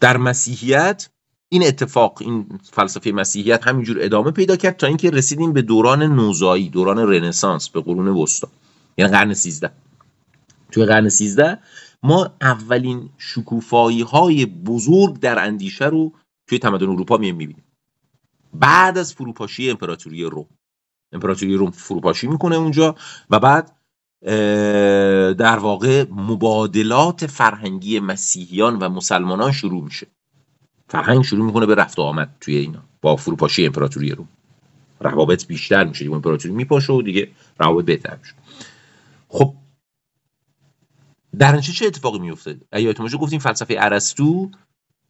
در مسیحیت این اتفاق این فلسفه مسیحیت همینجور ادامه پیدا کرد تا اینکه رسیدیم به دوران نوزایی دوران رنسانس به قرون وسطا یعنی قرن 13 توی قرن 13 ما اولین شکوفایی های بزرگ در اندیشه رو توی تمدن اروپا میبینیم بعد از فروپاشی امپراتوری روم امپراتوری روم فروپاشی میکنه اونجا و بعد در واقع مبادلات فرهنگی مسیحیان و مسلمانان شروع میشه فرهنگ شروع میکنه به رفت آمد توی اینا با فروپاشی امپراتوری رو روابط بیشتر میشه دیگه امپراتوری میپاشه و دیگه روابط بهتر میشه خب در نتیجه چه اتفاقی میفته ایات ماجه گفتیم فلسفه ارسطو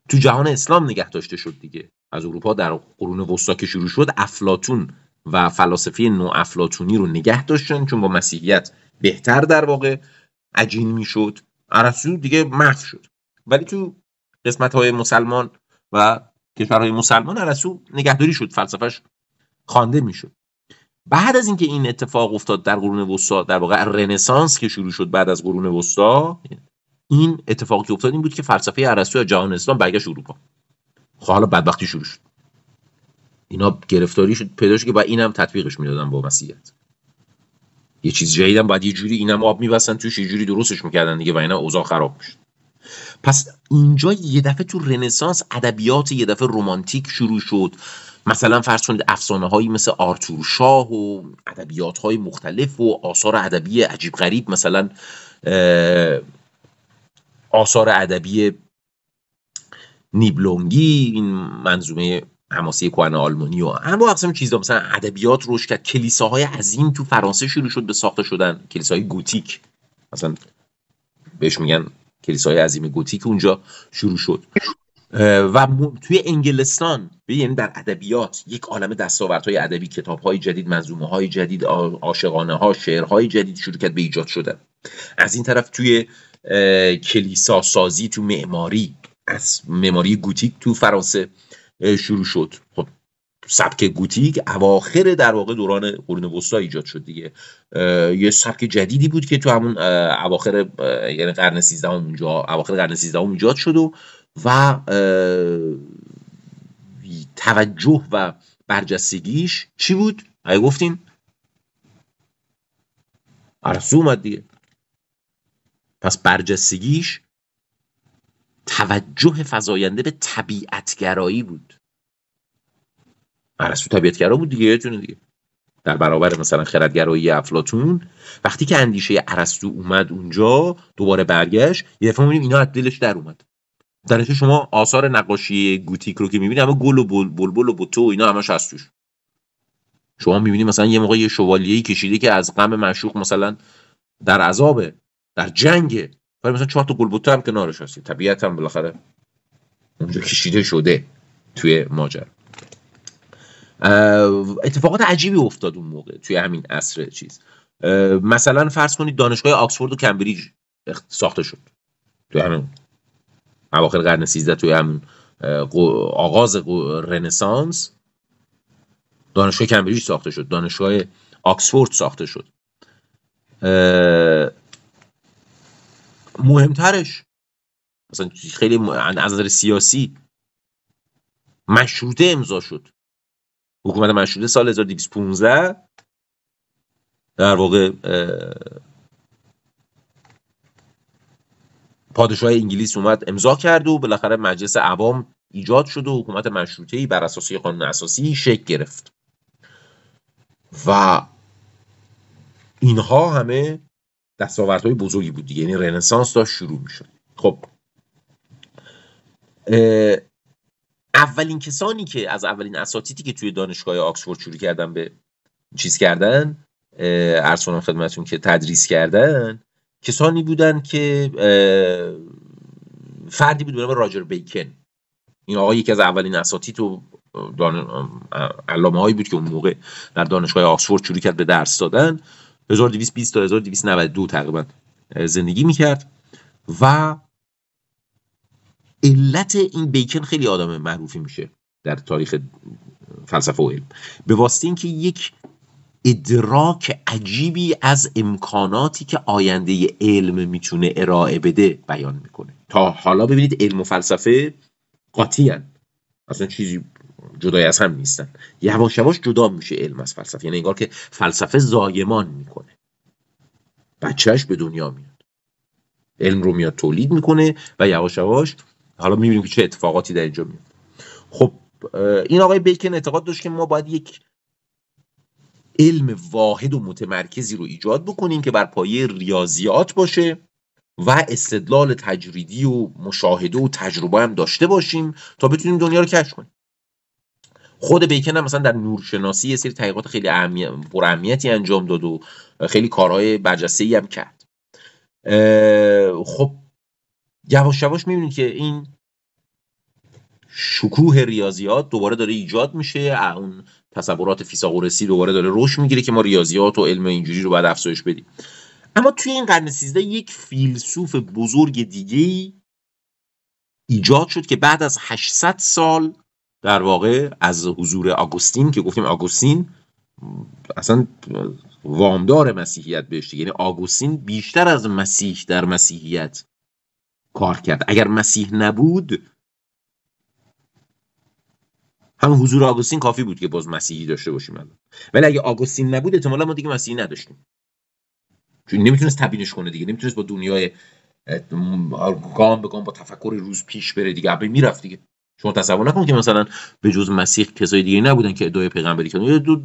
تو جهان اسلام نگه داشته شد دیگه از اروپا در قرون وسطا که شروع شد افلاتون و فلاسفه نو افلاتونی رو نگه داشتن چون با مسیحیت بهتر در واقع عجین میشد ارسطو دیگه محو شد ولی تو قسمت های مسلمان و کشورهای مسلمان ارسطو نگهداری شد فلسفهش خوانده میشد بعد از اینکه این اتفاق افتاد در قرون وسطا در واقع رنسانس که شروع شد بعد از قرون وسطا این اتفاقی که افتاد این بود که فلسفه ارسطو جهان اسلام برگشت اروپا خب حالا بدبختی شروع شد اینا گرفتاری شد پیداش که با اینم تطبیقش میدادن با مسیحیت یه چیز جدیدم بعد یه جوری اینم آب میبستن توش یه جوری درستش میکردن دیگه و اینا اوضاع خراب میشد پس اینجا یه دفعه تو رنسانس ادبیات یه دفعه رمانتیک شروع شد مثلا فرض کنید افسانه هایی مثل آرتور شاه و ادبیات های مختلف و آثار ادبی عجیب غریب مثلا آثار ادبی نیبلونگی این منظومه حماسه کوهن آلمانی و اما اقسام چیزا مثلا ادبیات روش کرد کلیساهای عظیم تو فرانسه شروع شد به ساخته شدن کلیساهای گوتیک مثلا بهش میگن کلیساهای عظیم گوتیک اونجا شروع شد و توی انگلستان یعنی در ادبیات یک عالم دستاوردهای ادبی کتابهای جدید منظومه های جدید عاشقانه ها شعر های جدید شروع کرد به ایجاد شدن از این طرف توی کلیسا سازی تو معماری از معماری گوتیک تو فرانسه شروع شد خب سبک گوتیک اواخر در واقع دوران قرون وسطا ایجاد شد دیگه یه سبک جدیدی بود که تو همون اواخر یعنی قرن 13 اونجا اواخر قرن 13 ایجاد شد و و توجه و برجستگیش چی بود؟ اگه گفتین عرصه اومد دیگه پس برجستگیش توجه فزاینده به طبیعتگرایی بود ارسطو طبیعتگرا بود دیگه یه دیگه در برابر مثلا خردگرایی افلاتون وقتی که اندیشه ارسطو اومد اونجا دوباره برگشت یه دفعه اینا از دلش در اومد در شما آثار نقاشی گوتیک رو که می‌بینید همه گل و بلبل بل و بوتو اینا همش از توش شما می‌بینید مثلا یه موقع یه شوالیه‌ای کشیده که از غم مشوق مثلا در عذابه در جنگه ولی مثلا چهار تا گلبوته هم کنارش هستی طبیعت هم بالاخره اونجا کشیده شده توی ماجر اتفاقات عجیبی افتاد اون موقع توی همین عصر چیز مثلا فرض کنید دانشگاه آکسفورد و کمبریج ساخته شد توی همین اواخر قرن 13 توی همون آغاز رنسانس دانشگاه کمبریج ساخته شد دانشگاه آکسفورد ساخته شد مهمترش مثلا خیلی از نظر سیاسی مشروطه امضا شد حکومت مشروطه سال 1215 در واقع پادشاه انگلیس اومد امضا کرد و بالاخره مجلس عوام ایجاد شد و حکومت مشروطه بر اساس قانون اساسی شکل گرفت و اینها همه های بزرگی بود دیگه یعنی رنسانس داشت شروع شد. خب اولین کسانی که از اولین اساتیدی که توی دانشگاه آکسفورد شروع کردن به چیز کردن عرض خدمتون که تدریس کردن کسانی بودن که فردی بود به راجر بیکن این آقا یکی از اولین اساتید و دان... علامه هایی بود که اون موقع در دانشگاه آکسفورد شروع کرد به درس دادن 1220 تا 1292 تقریبا زندگی میکرد و علت این بیکن خیلی آدم معروفی میشه در تاریخ فلسفه و علم به واسطه اینکه یک ادراک عجیبی از امکاناتی که آینده علم میتونه ارائه بده بیان میکنه تا حالا ببینید علم و فلسفه قاطی اصلا چیزی جدای از هم نیستن یواش یواش جدا میشه علم از فلسفه یعنی انگار که فلسفه زایمان میکنه بچهش به دنیا میاد علم رو میاد تولید میکنه و یواش یواش حالا میبینیم که چه اتفاقاتی در اینجا میاد خب این آقای بیکن اعتقاد داشت که ما باید یک علم واحد و متمرکزی رو ایجاد بکنیم که بر پایه ریاضیات باشه و استدلال تجریدی و مشاهده و تجربه هم داشته باشیم تا بتونیم دنیا رو کشف کنیم خود بیکن هم مثلا در نورشناسی یه سری تحقیقات خیلی اهمیتی انجام داد و خیلی کارهای برجسته هم کرد خب یواش یواش میبینید که این شکوه ریاضیات دوباره داره ایجاد میشه اون تصورات فیساغورسی دوباره داره روش میگیره که ما ریاضیات و علم اینجوری رو باید افزایش بدیم اما توی این قرن سیزده یک فیلسوف بزرگ دیگه ایجاد شد که بعد از 800 سال در واقع از حضور آگوستین که گفتیم آگوستین اصلا وامدار مسیحیت بهش یعنی آگوستین بیشتر از مسیح در مسیحیت کار کرد اگر مسیح نبود هم حضور آگوستین کافی بود که باز مسیحی داشته باشیم الان ولی اگه آگوستین نبود احتمالا ما دیگه مسیحی نداشتیم چون نمیتونست تبینش کنه دیگه نمیتونست با دنیای گام به گام با تفکر روز پیش بره دیگه ابه میرفت دیگه شما تصور نکن که مثلا به جز مسیح کسای دیگه نبودن که ادعای پیغمبری کردن یه دو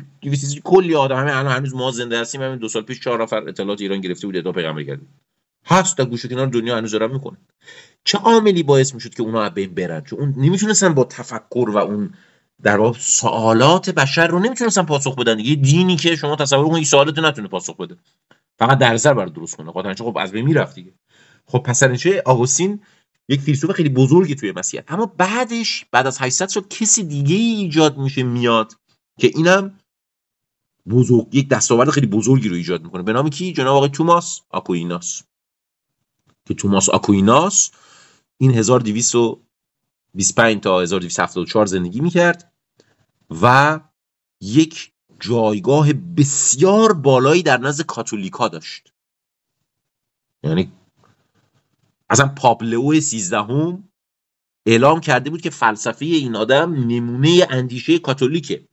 کلی آدم همه الان هنوز ما زنده هستیم همین دو سال پیش چهار نفر اطلاعات ایران گرفته بود ادعای پیغمبری کردن هست تا گوشه کنار دنیا هنوز دارن میکنن چه عاملی باعث میشد که اونا از بین برن چون اون نمیتونستن با تفکر و اون در واقع سوالات بشر رو نمیتونستن پاسخ بدن یه دینی که شما تصور کنید سوالات نتونه پاسخ بده فقط در بر درست کنه خاطر خب از بین میرفت دیگه خب پس آگوستین یک فیلسوف خیلی بزرگی توی مسیحیت اما بعدش بعد از 800 سال کسی دیگه ای ایجاد میشه میاد که اینم بزرگ یک دستاورد خیلی بزرگی رو ایجاد میکنه به نام کی جناب آقای توماس آکویناس که توماس آکویناس این 1225 تا 1274 زندگی میکرد و یک جایگاه بسیار بالایی در نزد کاتولیکا داشت یعنی اصلا پابلو هم اعلام کرده بود که فلسفه این آدم نمونه اندیشه کاتولیکه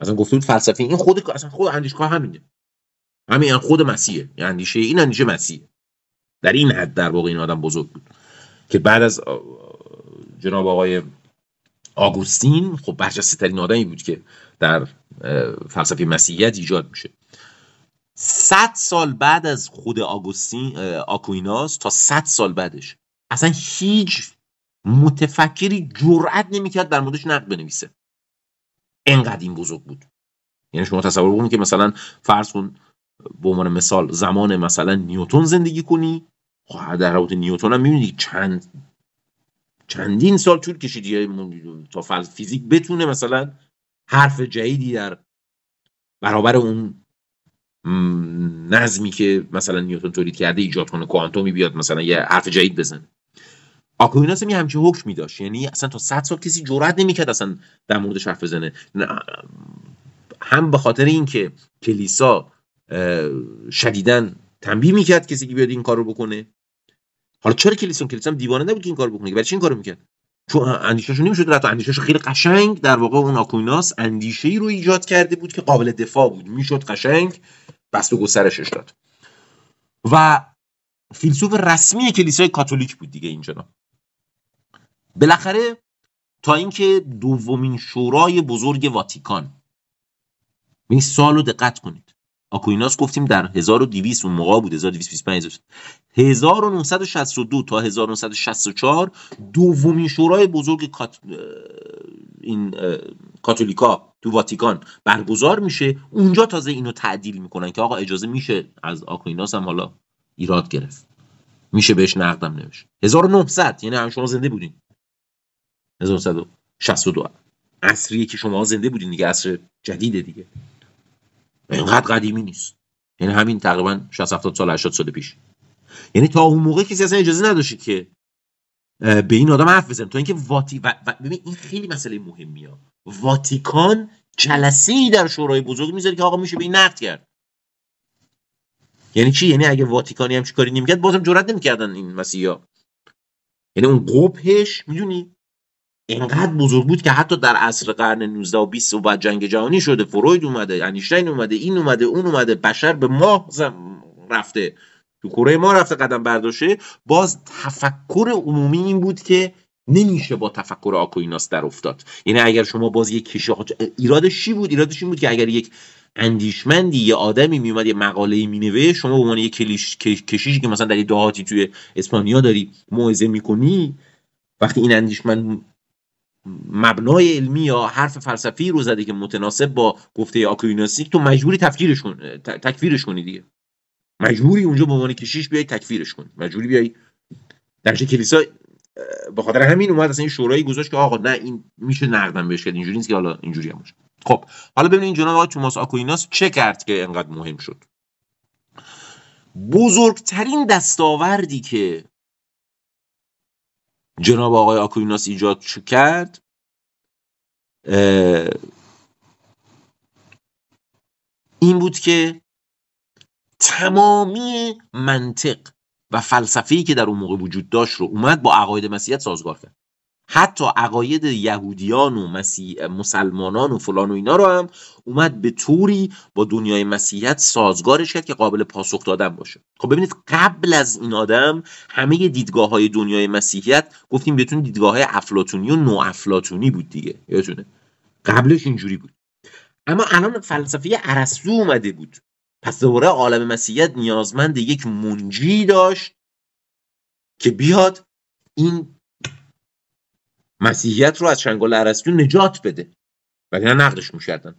اصلا گفته بود فلسفه این خود اصلا خود اندیشگاه همینه همین یعنی خود مسیحه یعنی اندیشه این اندیشه مسیحه در این حد در واقع این آدم بزرگ بود که بعد از جناب آقای آگوستین خب برجسته ترین آدمی بود که در فلسفه مسیحیت ایجاد میشه 100 سال بعد از خود آگوستین آکویناس تا 100 سال بعدش اصلا هیچ متفکری جرأت نمیکرد در موردش نقد بنویسه انقدر این بزرگ بود یعنی شما تصور کنید که مثلا فرض کن به عنوان مثال زمان مثلا نیوتن زندگی کنی خب در رابطه نیوتن هم میبینید چند چندین سال طول کشید تا فیزیک بتونه مثلا حرف جدیدی در برابر اون نظمی که مثلا نیوتن تولید کرده ایجاد کنه کوانتومی بیاد مثلا یه حرف جدید بزنه آکویناس هم همچین حکمی داشت یعنی اصلا تا صد سال کسی جرئت نمیکرد اصلا در موردش حرف بزنه هم به خاطر اینکه کلیسا شدیداً تنبیه میکرد کسی که بیاد این کارو بکنه حالا چرا کلیسا کلیسا هم دیوانه نبود که این کارو بکنه برای چی این کارو میکرد چون اندیشهشو نمیشد رد اندیشهشو خیلی قشنگ در واقع اون آکویناس اندیشه ای رو ایجاد کرده بود که قابل دفاع بود میشد قشنگ بس و گسترشش داد و فیلسوف رسمی کلیسای کاتولیک بود دیگه اینجا بالاخره تا اینکه دومین شورای بزرگ واتیکان این یعنی سال رو دقت کنید آکویناس گفتیم در 1200 اون موقع بود 1225 1962 تا 1964 دومین شورای بزرگ کات... این کاتولیکا تو واتیکان برگزار میشه اونجا تازه اینو تعدیل میکنن که آقا اجازه میشه از آکویناس هم حالا ایراد گرفت میشه بهش نقدم نوش، 1900 یعنی هم شما زنده بودین 1962 عصریه که شما زنده بودین دیگه عصر جدیده دیگه اینقدر قدیمی نیست یعنی همین تقریبا 60 70 سال 80 سال پیش یعنی تا اون موقع کسی اصلا اجازه نداشت که به این آدم حرف بزنیم تو اینکه واتی و... و... ببین این خیلی مسئله مهمیه واتیکان جلسه ای در شورای بزرگ میذاره که آقا میشه به این نقد کرد یعنی چی یعنی اگه واتیکانی هم کاری نمیکرد بازم جرئت نمیکردن این مسیحا یعنی اون قبهش میدونی اینقدر بزرگ بود که حتی در عصر قرن 19 و 20 و بعد جنگ جهانی شده فروید اومده انیشتین اومده این اومده اون اومده بشر به ماه رفته تو کره ما رفته قدم برداشته باز تفکر عمومی این بود که نمیشه با تفکر آکویناس در افتاد یعنی اگر شما باز یک کشی ایرادش چی بود ایرادش این بود که اگر یک اندیشمندی یه آدمی میومد یه مقاله مینوه شما به عنوان یه کلیش... کشیشی که مثلا در یه دهاتی توی اسپانیا داری موعظه میکنی وقتی این اندیشمند مبنای علمی یا حرف فلسفی رو زده که متناسب با گفته آکویناسی تو مجبوری تفکیرش کنی تکفیرش دیگه مجبوری اونجا به عنوان کشیش بیای تکفیرش کنی مجبوری بیای در کلیسا به خاطر همین اومد اصلا این شورای گذاشت که آقا نه این میشه نقدم بهش کرد اینجوری نیست که حالا اینجوری هم باشه خب حالا ببینید جناب آقای توماس آکویناس چه کرد که انقدر مهم شد بزرگترین دستاوردی که جناب آقای آکویناس ایجاد کرد این بود که تمامی منطق و فلسفی که در اون موقع وجود داشت رو اومد با عقاید مسیحیت سازگار کرد حتی عقاید یهودیان و مسیح مسلمانان و فلان و اینا رو هم اومد به طوری با دنیای مسیحیت سازگارش کرد که قابل پاسخ دادن باشه خب ببینید قبل از این آدم همه دیدگاه های دنیای مسیحیت گفتیم بهتون دیدگاه های افلاتونی و نو افلاتونی بود دیگه یادتونه قبلش اینجوری بود اما الان فلسفه ارسطو اومده بود پس دوباره عالم مسیحیت نیازمند یک منجی داشت که بیاد این مسیحیت رو از چنگال عرستیون نجات بده وگرنه نقدش میکردن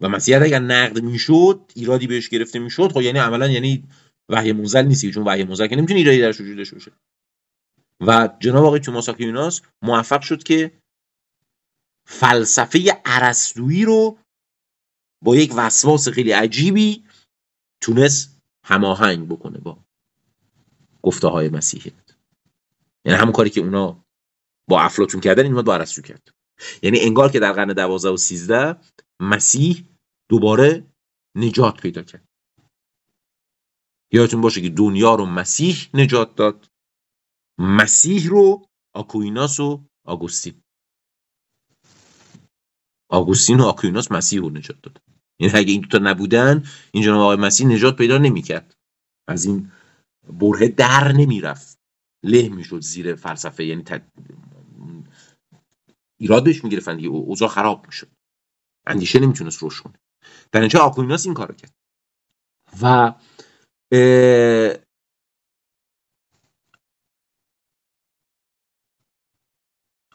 و مسیحیت اگر نقد میشد ایرادی بهش گرفته میشد خب یعنی عملا یعنی وحی منزل نیست چون وحی منزل که نمیتونه ایرادی درش وجود باشه و جناب آقای توماس آکویناس موفق شد که فلسفه ارسطویی رو با یک وسواس خیلی عجیبی تونست هماهنگ بکنه با گفته های مسیحیت یعنی همون کاری که اونا با افلاطون کردن این با ارسطو کرد یعنی انگار که در قرن دوازده و سیزده مسیح دوباره نجات پیدا کرد یادتون باشه که دنیا رو مسیح نجات داد مسیح رو آکویناس و آگوستین آگوستین و آکویناس مسیح رو نجات داد یعنی اگه این دوتا نبودن این جناب آقای مسیح نجات پیدا نمیکرد از این بره در نمیرفت له میشد زیر فلسفه یعنی تد... ایراد بهش میگرفتن دیگه اوضاع خراب میشد اندیشه نمیتونست روش کنه در اینجا آکویناس این کارو کرد و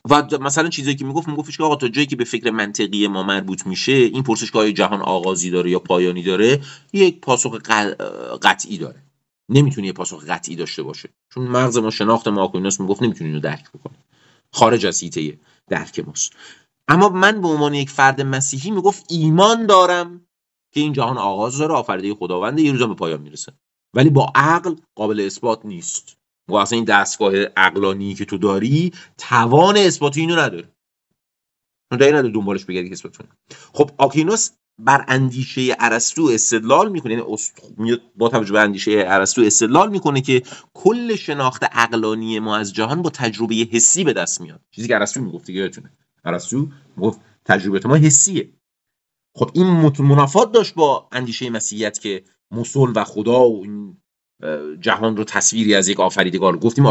و مثلا چیزایی که میگفت میگفتش که آقا تا جایی که به فکر منطقی ما مربوط میشه این پرسش که جهان آغازی داره یا پایانی داره یک پاسخ قطعی داره نمیتونی یه پاسخ قطعی داشته باشه چون مغز ما شناخت ما آکویناس میگفت نمیتونی اینو درک بکنه خارج از حیطه درک ماست اما من به عنوان یک فرد مسیحی میگفت ایمان دارم که این جهان آغاز داره آفریده خداونده یه روزا به پایان میرسه ولی با عقل قابل اثبات نیست و اصلا این دستگاه عقلانی که تو داری توان اثبات اینو نداره دایی نداره دنبالش بگردی که اثبات خب آکینوس بر اندیشه ارسطو استدلال میکنه یعنی با توجه به اندیشه ارسطو استدلال میکنه که کل شناخت عقلانی ما از جهان با تجربه حسی به دست میاد چیزی که ارسطو میگفت دیگه یادتونه ارسطو گفت تجربه ما حسیه خب این منافات داشت با اندیشه مسیحیت که مسل و خدا و این جهان رو تصویری از یک آفریدگار گفتیم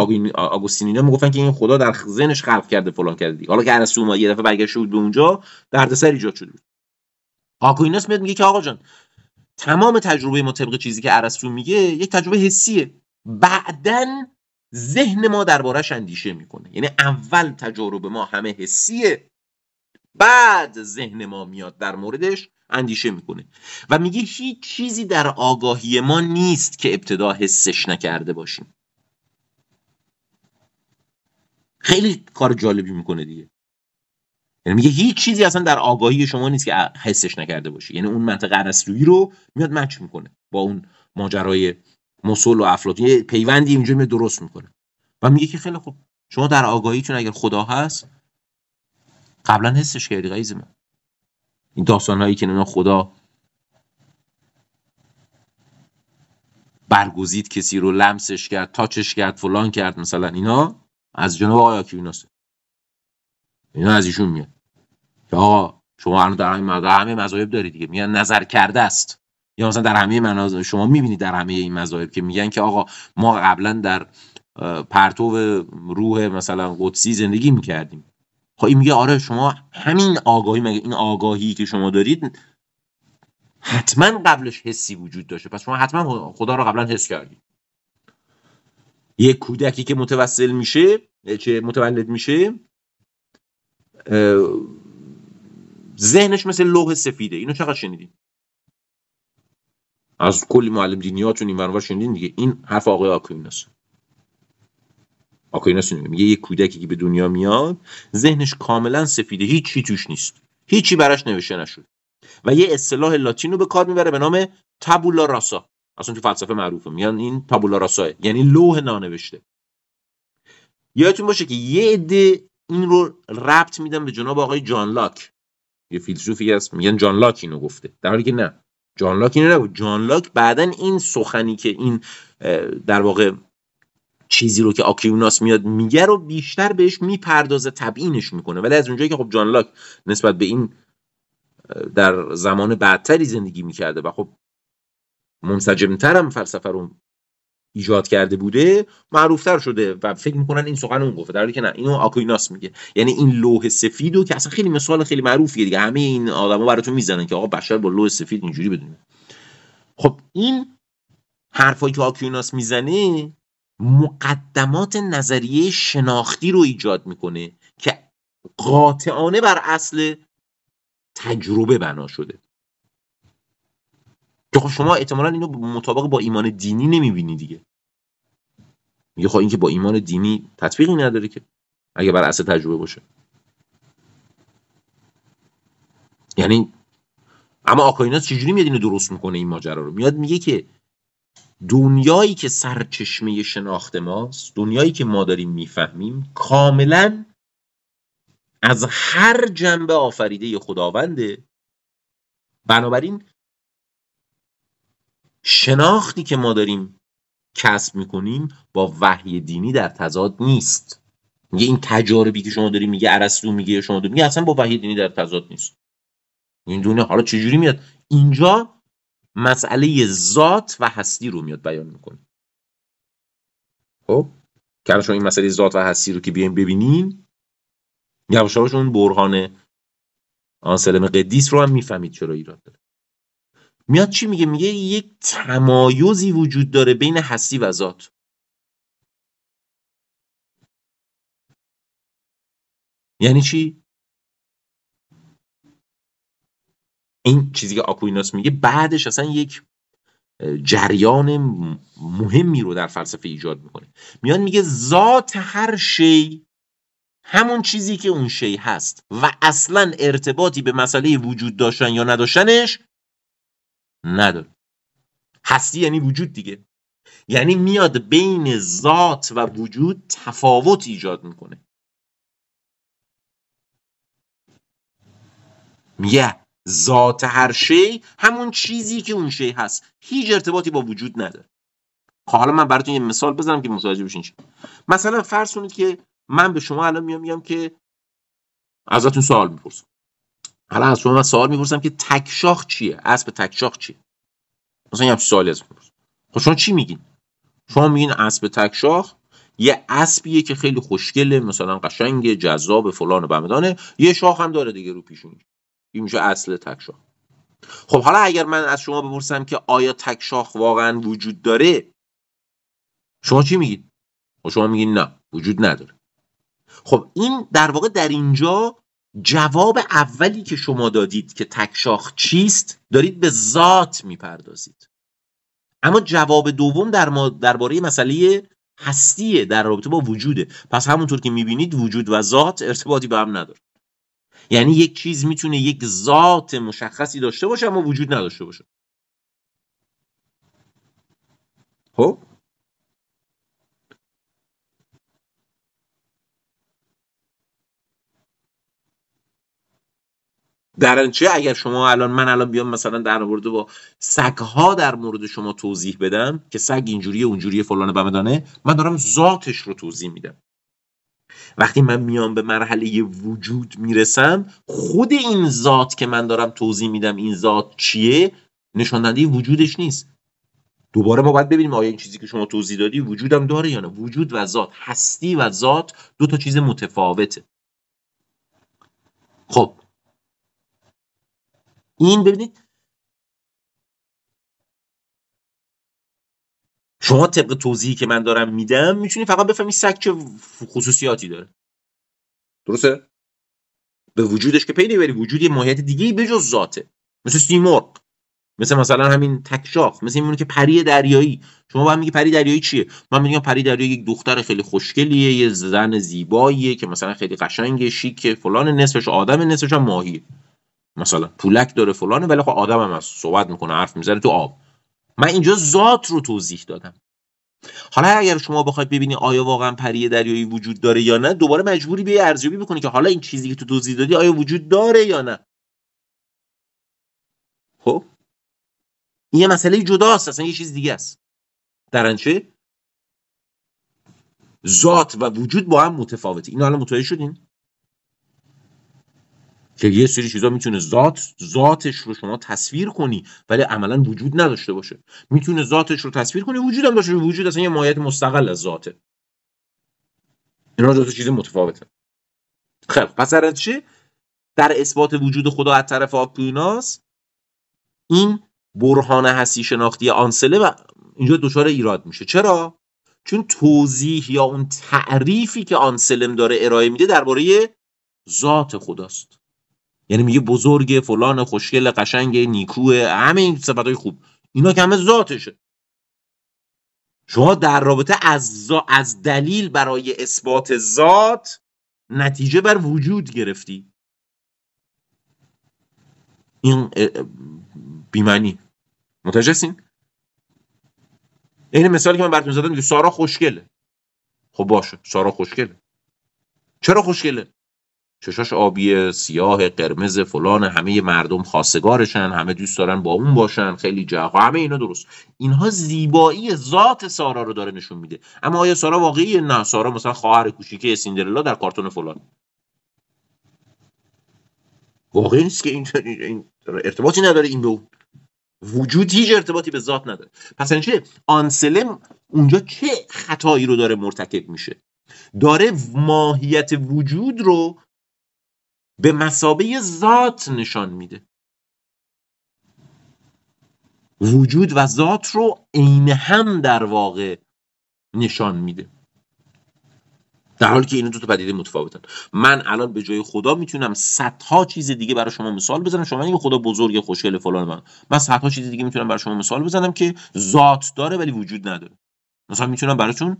اینا میگفتن که این خدا در ذهنش خلق کرده فلان کرده حالا که ارسطو یه دفعه برگشت بود به اونجا دردسر ایجاد شده بود آکویناس میاد میگه که آقا جان تمام تجربه ما طبق چیزی که ارسطو میگه یک تجربه حسیه بعدن ذهن ما دربارهش اندیشه میکنه یعنی اول تجربه ما همه حسیه بعد ذهن ما میاد در موردش اندیشه میکنه و میگه هیچ چیزی در آگاهی ما نیست که ابتدا حسش نکرده باشیم خیلی کار جالبی میکنه دیگه یعنی میگه هیچ چیزی اصلا در آگاهی شما نیست که حسش نکرده باشی یعنی اون منطقه ارسطویی رو میاد مچ میکنه با اون ماجرای مسل و افلاطون یه پیوندی اینجا درست میکنه و میگه که خیلی خوب شما در آگاهیتون اگر خدا هست قبلا حسش کردی غیظ من این داستان هایی که نمیدونم خدا برگزید کسی رو لمسش کرد تاچش کرد فلان کرد مثلا اینا از جنوب آقای آکیویناسه اینا از ایشون میاد که آقا شما الان در مذاهب همه مذاهب دارید دیگه میگن نظر کرده است یا مثلا در همه مناظر شما میبینید در همه این مذاهب که میگن که آقا ما قبلا در پرتو روح مثلا قدسی زندگی میکردیم خب این میگه آره شما همین آگاهی مگه این آگاهی که شما دارید حتما قبلش حسی وجود داشته پس شما حتما خدا رو قبلا حس کردید یه کودکی که متوسل میشه چه متولد میشه ذهنش مثل لوح سفیده اینو چقدر شنیدیم از کلی معلم دینیاتون این برنامه شنیدین دیگه این حرف آقای آکویناس آکارینا میگه یه کودکی که به دنیا میاد ذهنش کاملا سفیده هیچی توش نیست هیچی براش نوشته نشد و یه اصطلاح لاتینو به کار میبره به نام تابولا راسا اصلا تو فلسفه معروفه میگن این تابولا راسا یعنی لوح نانوشته یادتون باشه که یه عده این رو ربط میدن به جناب آقای جان لاک یه فیلسوفی هست میگن جان لاک اینو گفته در حالی که نه جان لاک اینو نبود جان لاک بعدا این سخنی که این در واقع چیزی رو که آکیوناس میاد میگه رو بیشتر بهش میپردازه تبیینش میکنه ولی از اونجایی که خب جان لاک نسبت به این در زمان بعدتری زندگی میکرده و خب منسجمتر هم فلسفه رو ایجاد کرده بوده معروفتر شده و فکر میکنن این سخن اون گفته در حالی که نه اینو آکویناس میگه یعنی این لوح سفیدو که اصلا خیلی مثال خیلی معروفیه دیگه همه این آدما براتون میزنن که آقا بشر با لوح سفید اینجوری بدونه خب این حرفایی که آکویناس میزنه مقدمات نظریه شناختی رو ایجاد میکنه که قاطعانه بر اصل تجربه بنا شده که خب شما احتمالا اینو مطابق با ایمان دینی نمیبینی دیگه میگه خب اینکه با ایمان دینی تطبیقی نداره که اگه بر اصل تجربه باشه یعنی اما آکایناس چجوری میاد اینو درست میکنه این ماجرا رو میاد میگه که دنیایی که سرچشمه شناخت ماست دنیایی که ما داریم میفهمیم کاملا از هر جنبه آفریده خداونده بنابراین شناختی که ما داریم کسب میکنیم با وحی دینی در تضاد نیست میگه این تجاربی که شما داری میگه ارسطو میگه شما داری میگه اصلا با وحی دینی در تضاد نیست این دنیا حالا چجوری میاد اینجا مسئله ذات و هستی رو میاد بیان میکنه خب که شما این مسئله ذات و هستی رو که بیایم ببینین یواش اون برهان آنسلم قدیس رو هم میفهمید چرا ایراد داره میاد چی میگه میگه یک تمایزی وجود داره بین هستی و ذات یعنی چی این چیزی که آکویناس میگه بعدش اصلا یک جریان مهمی رو در فلسفه ایجاد میکنه میان میگه ذات هر شی همون چیزی که اون شی هست و اصلا ارتباطی به مسئله وجود داشتن یا نداشتنش نداره هستی یعنی وجود دیگه یعنی میاد بین ذات و وجود تفاوت ایجاد میکنه میگه ذات هر شی همون چیزی که اون شی هست هیچ ارتباطی با وجود نداره خب، حالا من براتون یه مثال بزنم که متوجه بشین چی مثلا فرض کنید که من به شما الان میام میگم که ازتون سوال میپرسم حالا از شما من سوال میپرسم که تکشاخ چیه اسب تکشاخ چیه مثلا یه سوالی از میپرسم خب شما چی میگین شما میگین اسب تکشاخ یه اسبیه که خیلی خوشگله مثلا قشنگ جذاب فلان و بمدانه یه شاخ هم داره دیگه رو پیشونی میشه اصل تکشاخ خب حالا اگر من از شما بپرسم که آیا تکشاخ واقعا وجود داره شما چی میگید و خب شما میگید نه وجود نداره خب این در واقع در اینجا جواب اولی که شما دادید که تکشاخ چیست دارید به ذات میپردازید اما جواب دوم در ما درباره مسئله هستیه در رابطه با وجوده پس همونطور که میبینید وجود و ذات ارتباطی به هم نداره یعنی یک چیز میتونه یک ذات مشخصی داشته باشه اما وجود نداشته باشه خب در چه اگر شما الان من الان بیام مثلا در مورد با سگ در مورد شما توضیح بدم که سگ اینجوری اونجوری فلانه بمدانه من دارم ذاتش رو توضیح میدم وقتی من میام به مرحله وجود میرسم خود این ذات که من دارم توضیح میدم این ذات چیه نشاندنده وجودش نیست دوباره ما باید ببینیم آیا این چیزی که شما توضیح دادی وجودم داره یا نه وجود و ذات هستی و ذات دو تا چیز متفاوته خب این ببینید شما طبق توضیحی که من دارم میدم میتونی فقط بفهمی سگ چه خصوصیاتی داره درسته به وجودش که پی نمیبری وجود یه ماهیت دیگه ای جز ذاته مثل سیمرغ مثل مثلا همین تکشاخ مثل این که پری دریایی شما باید میگی پری دریایی چیه من میگم پری دریایی یک دختر خیلی خوشگلیه یه زن زیباییه که مثلا خیلی قشنگه شیکه، فلان نصفش آدم نصفش هم ماهیه مثلا پولک داره فلانه ولی خب آدم هم صحبت میکنه حرف میزنه تو آب من اینجا ذات رو توضیح دادم حالا اگر شما بخواید ببینی آیا واقعا پری دریایی وجود داره یا نه دوباره مجبوری به ارزیابی بکنی که حالا این چیزی که تو توضیح دادی آیا وجود داره یا نه خب این یه مسئله جداست اصلا یه چیز دیگه است در انچه ذات و وجود با هم متفاوته اینو حالا متوجه شدین که یه سری چیزا میتونه ذات ذاتش رو شما تصویر کنی ولی عملا وجود نداشته باشه میتونه ذاتش رو تصویر کنی وجود هم داشته وجود اصلا یه ماهیت مستقل از ذاته اینا دو تا چیز متفاوته خب پس در چه در اثبات وجود خدا از طرف آکویناس این برهان هستی شناختی آنسله و اینجا دچار ایراد میشه چرا چون توضیح یا اون تعریفی که آنسلم داره ارائه میده درباره ذات خداست یعنی میگه بزرگ فلان خوشگل قشنگ نیکو همه این های خوب اینا که همه ذاتشه شما در رابطه از, از دلیل برای اثبات ذات نتیجه بر وجود گرفتی این بیمانی متوجه هستین این مثالی که من براتون زدم میگه سارا خوشگله خب باشه سارا خوشگله چرا خوشگله چشاش آبی سیاه قرمز فلان همه مردم خاصگارشن همه دوست دارن با اون باشن خیلی جواب خب همه اینا درست اینها زیبایی ذات سارا رو داره نشون میده اما آیا سارا واقعی نه سارا مثلا خواهر کوچیک سیندرلا در کارتون فلان واقعی نیست که این, ارتباطی نداره این به وجود هیچ ارتباطی به ذات نداره پس چه آنسلم اونجا چه خطایی رو داره مرتکب میشه داره ماهیت وجود رو به مسابه ذات نشان میده وجود و ذات رو عین هم در واقع نشان میده در حالی که این دو تا پدیده متفاوتن من الان به جای خدا میتونم صدها چیز دیگه برای شما مثال بزنم شما میگی خدا بزرگ خوشگل فلان من من صدها چیز دیگه میتونم برای شما مثال بزنم که ذات داره ولی وجود نداره مثلا میتونم براتون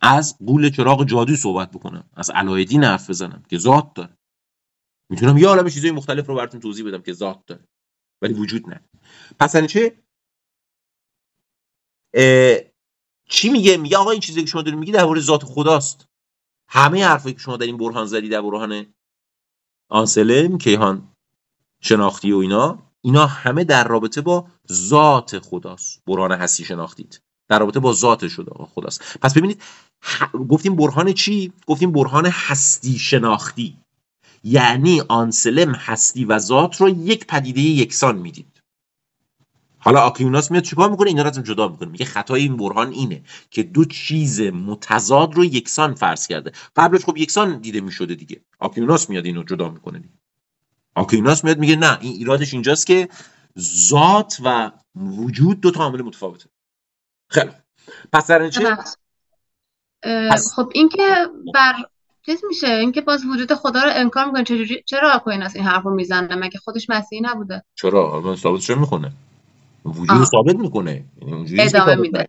از قول چراغ جادو صحبت بکنم از علایدین حرف بزنم که ذات داره میتونم یه عالم چیزای مختلف رو براتون توضیح بدم که ذات داره ولی وجود نه پس یعنی چه چی میگه میگه آقا این چیزی که شما دارین میگی درباره ذات خداست همه حرفی که شما در این برهان زدی در برهان آنسلم کیهان شناختی و اینا اینا همه در رابطه با ذات خداست برهان هستی شناختید در رابطه با ذات شده خداست پس ببینید گفتیم برهان چی گفتیم برهان هستی شناختی یعنی آنسلم هستی و ذات رو یک پدیده یکسان میدید حالا آکیوناس میاد چیکار میکنه اینا رو از جدا میکنه میگه خطای این برهان اینه که دو چیز متضاد رو یکسان فرض کرده قبلش خب یکسان دیده میشده دیگه آکیوناس میاد اینو جدا میکنه آکیوناس میاد میگه نه این ایرادش اینجاست که ذات و وجود دو تا عامل متفاوته خیلی پس در نتیجه خب اینکه بر چیز میشه اینکه باز وجود خدا رو انکار میکنه چرا چرا از این حرفو میزنه مگه خودش مسیحی نبوده چرا ثابت چه میخونه وجود رو ثابت میکنه یعنی ادامه میده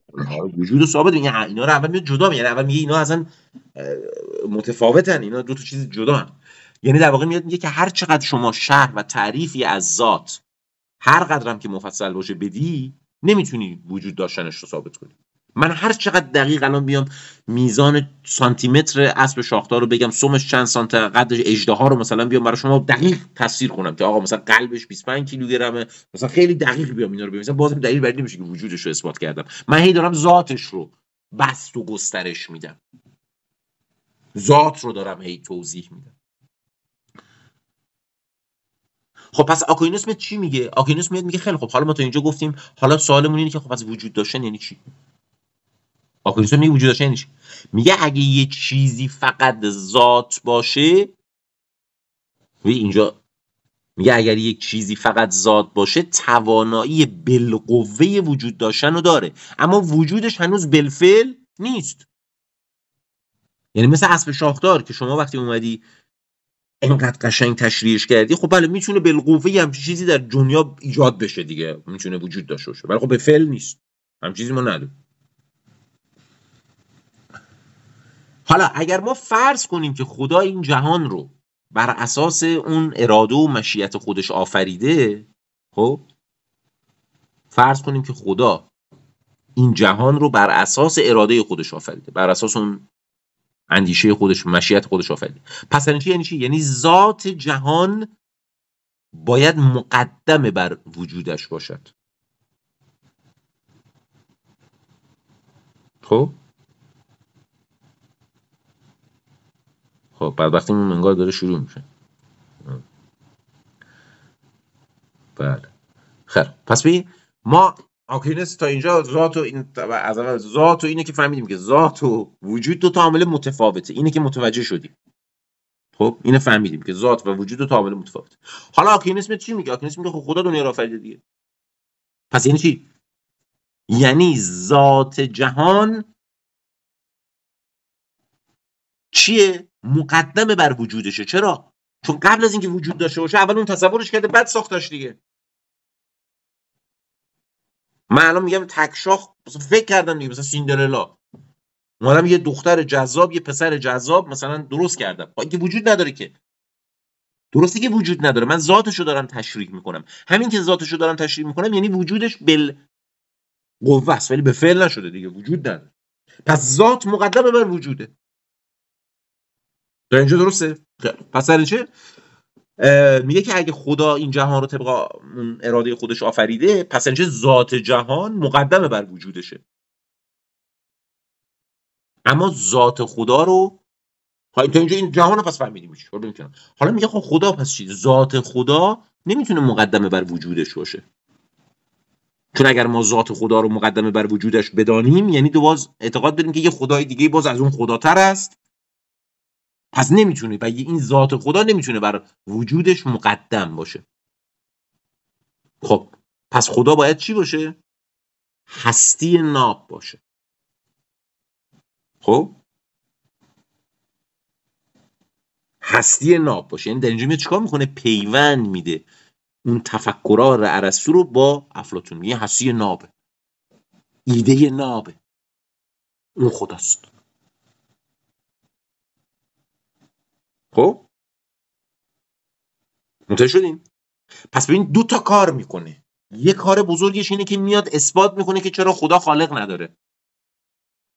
وجود رو ثابت میکنه یعنی اینا رو اول میاد جدا میگه یعنی اول میگه اینا اصلا متفاوتن اینا دو تا چیز جدا هن. یعنی در واقع میاد میگه که هر چقدر شما شهر و تعریفی از ذات هر قدرم که مفصل باشه بدی نمیتونی وجود داشتنش رو ثابت کنی من هر چقدر دقیق الان بیام میزان سانتیمتر اسب شاختار رو بگم سمش چند سانت قدر ها رو مثلا بیام برای شما دقیق تصویر کنم که آقا مثلا قلبش 25 کیلوگرمه مثلا خیلی دقیق بیام اینا رو بیام مثلا بازم دقیق بردی نمیشه که وجودش رو اثبات کردم من هی دارم ذاتش رو بست و گسترش میدم ذات رو دارم هی توضیح میدم خب پس آکوینوس چی میگه آکوینوس میاد میگه خیلی خب حالا ما تا اینجا گفتیم حالا سوالمون اینه که خب از وجود داشتن یعنی چی این وجود داشته یعنی میگه اگه یه چیزی فقط ذات باشه اینجا میگه اگر یک چیزی فقط ذات باشه توانایی بالقوه وجود داشتن رو داره اما وجودش هنوز بلفل نیست یعنی مثل اسب شاخدار که شما وقتی اومدی اینقدر قشنگ تشریحش کردی خب بله میتونه بالقوه هم چیزی در دنیا ایجاد بشه دیگه میتونه وجود داشته باشه ولی خب به فعل نیست هم چیزی ما نداریم حالا اگر ما فرض کنیم که خدا این جهان رو بر اساس اون اراده و مشیت خودش آفریده خب فرض کنیم که خدا این جهان رو بر اساس اراده خودش آفریده بر اساس اون اندیشه خودش مشیت خودش آفریده پس یعنی چی یعنی چی یعنی ذات جهان باید مقدمه بر وجودش باشد خب خب این انگار داره شروع میشه بله خیر پس بی ما آکینس تا اینجا ذات و این از اول ذات و اینه که فهمیدیم که ذات و وجود دو تا عامل متفاوته اینه که متوجه شدیم خب اینه فهمیدیم که ذات و وجود دو تا عامل متفاوته حالا آکینسم چی میگه آکینسم میگه خب خدا دنیا را آفریده دیگه پس یعنی چی یعنی ذات جهان چیه مقدمه بر وجودشه چرا چون قبل از اینکه وجود داشته باشه اول اون تصورش کرده بعد ساختش دیگه من الان میگم تکشاخ فکر کردم دیگه مثلا سیندرلا اومدم یه دختر جذاب یه پسر جذاب مثلا درست کردم اینکه وجود نداره که درسته که وجود نداره من ذاتشو دارم تشریح میکنم همین که ذاتشو دارم تشریح میکنم یعنی وجودش بل قوه ولی به فعل نشده دیگه وجود نداره پس ذات مقدمه بر وجوده تا اینجا درسته پس در چه میگه که اگه خدا این جهان رو طبق اراده خودش آفریده پس اینجا ذات جهان مقدمه بر وجودشه اما ذات خدا رو تا اینجا این جهان رو پس فهمیدیم حالا میگه خب خدا پس چی ذات خدا نمیتونه مقدمه بر وجودش باشه چون اگر ما ذات خدا رو مقدمه بر وجودش بدانیم یعنی دو باز اعتقاد داریم که یه خدای دیگه باز از اون خدا تر است پس نمیتونه و این ذات خدا نمیتونه بر وجودش مقدم باشه خب پس خدا باید چی باشه هستی ناب باشه خب هستی ناب باشه یعنی در اینجا میاد چیکار میکنه پیوند میده اون تفکرات ارسطو رو با افلاطون یه هستی نابه ایده نابه اون خداست خب متوجه شدین پس ببین دو تا کار میکنه یه کار بزرگش اینه که میاد اثبات میکنه که چرا خدا خالق نداره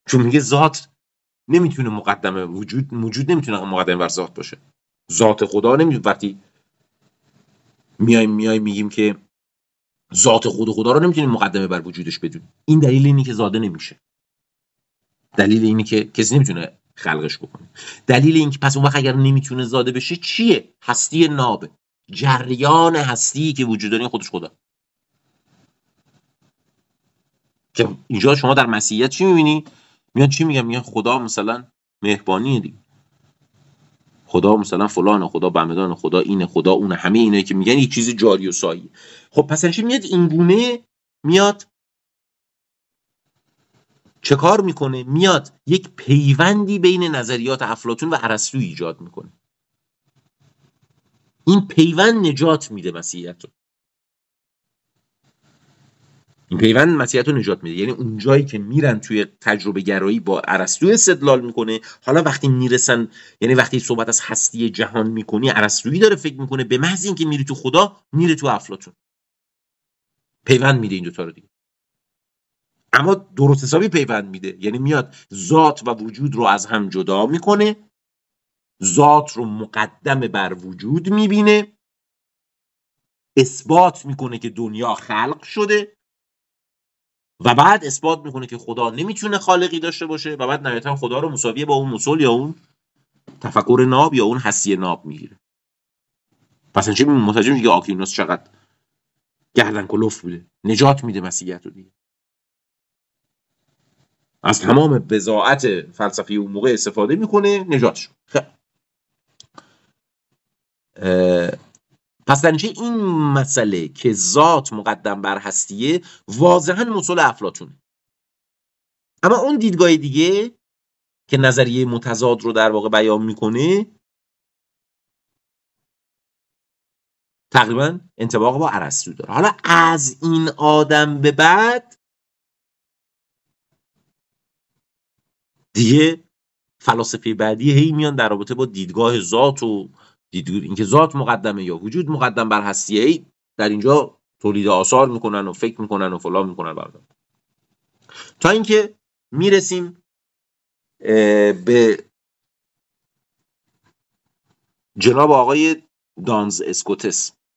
چون میگه ذات نمیتونه مقدمه وجود موجود نمیتونه مقدمه بر ذات باشه ذات خدا نمیتونه وقتی میایم میای میگیم که ذات خود خدا رو نمیتونیم مقدمه بر وجودش بدونیم این دلیل اینه که زاده نمیشه دلیل اینه که کسی نمیتونه خلقش بکنه دلیل که پس اون وقت اگر نمیتونه زاده بشه چیه هستی نابه جریان هستی که وجود داره خودش خدا که اینجا شما در مسیحیت چی میبینی میان چی میگن میگن خدا مثلا مهربانی دیگه خدا مثلا فلان خدا بمدان خدا اینه خدا اونه همه اینایی که میگن یه چیز جاری و سایی خب پس میاد این گونه میاد چه کار میکنه میاد یک پیوندی بین نظریات افلاتون و ارسطو ایجاد میکنه این پیوند نجات میده مسیحیت رو این پیوند مسیحیت رو نجات میده یعنی اون جایی که میرن توی تجربه گرایی با ارسطو استدلال میکنه حالا وقتی میرسن یعنی وقتی صحبت از هستی جهان میکنی ارسطویی داره فکر میکنه به محض اینکه میری تو خدا میره تو افلاتون پیوند میده این تا رو دیگه اما درست حسابی پیوند میده یعنی میاد ذات و وجود رو از هم جدا میکنه ذات رو مقدم بر وجود میبینه اثبات میکنه که دنیا خلق شده و بعد اثبات میکنه که خدا نمیتونه خالقی داشته باشه و بعد نهایتا خدا رو مساویه با اون مسل یا اون تفکر ناب یا اون حسی ناب میگیره پس چه که که آکینوس چقدر گردن کلوف بوده نجات میده مسیحیت رو دیگه از خب. تمام بزاعت فلسفی اون موقع استفاده میکنه نجاتش شد خب. پس در این مسئله که ذات مقدم بر هستیه واضحا مصول افلاتونه اما اون دیدگاه دیگه که نظریه متضاد رو در واقع بیان میکنه تقریبا انتباق با ارسطو داره حالا از این آدم به بعد دیگه فلاسفه بعدی هی میان در رابطه با دیدگاه ذات و دیدگاه اینکه ذات مقدمه یا وجود مقدم بر هستیه ای در اینجا تولید آثار میکنن و فکر میکنن و فلان میکنن بردن. تا اینکه میرسیم به جناب آقای دانز اسکوتس